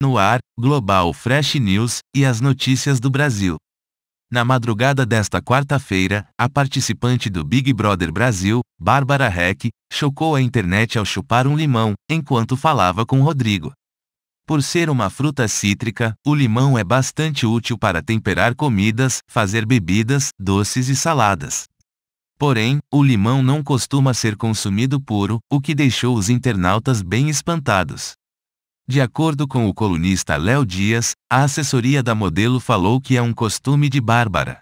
no ar, Global Fresh News e as notícias do Brasil. Na madrugada desta quarta-feira, a participante do Big Brother Brasil, Bárbara Heck, chocou a internet ao chupar um limão, enquanto falava com Rodrigo. Por ser uma fruta cítrica, o limão é bastante útil para temperar comidas, fazer bebidas, doces e saladas. Porém, o limão não costuma ser consumido puro, o que deixou os internautas bem espantados. De acordo com o colunista Léo Dias, a assessoria da modelo falou que é um costume de Bárbara.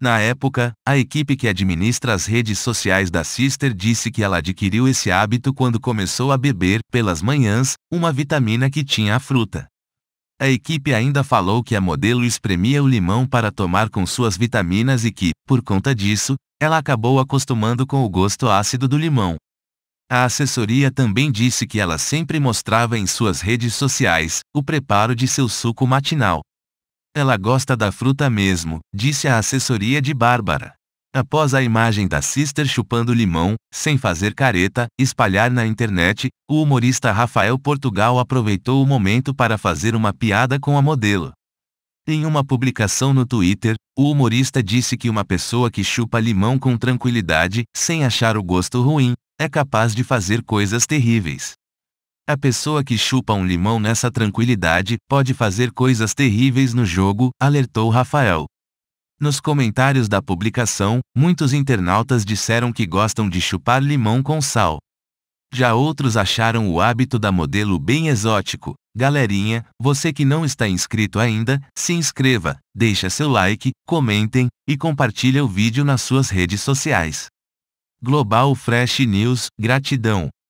Na época, a equipe que administra as redes sociais da Sister disse que ela adquiriu esse hábito quando começou a beber, pelas manhãs, uma vitamina que tinha a fruta. A equipe ainda falou que a modelo espremia o limão para tomar com suas vitaminas e que, por conta disso, ela acabou acostumando com o gosto ácido do limão. A assessoria também disse que ela sempre mostrava em suas redes sociais o preparo de seu suco matinal. Ela gosta da fruta mesmo, disse a assessoria de Bárbara. Após a imagem da sister chupando limão, sem fazer careta, espalhar na internet, o humorista Rafael Portugal aproveitou o momento para fazer uma piada com a modelo. Em uma publicação no Twitter, o humorista disse que uma pessoa que chupa limão com tranquilidade, sem achar o gosto ruim, é capaz de fazer coisas terríveis. A pessoa que chupa um limão nessa tranquilidade pode fazer coisas terríveis no jogo, alertou Rafael. Nos comentários da publicação, muitos internautas disseram que gostam de chupar limão com sal. Já outros acharam o hábito da modelo bem exótico. Galerinha, você que não está inscrito ainda, se inscreva, deixa seu like, comentem e compartilha o vídeo nas suas redes sociais. Global Fresh News, gratidão.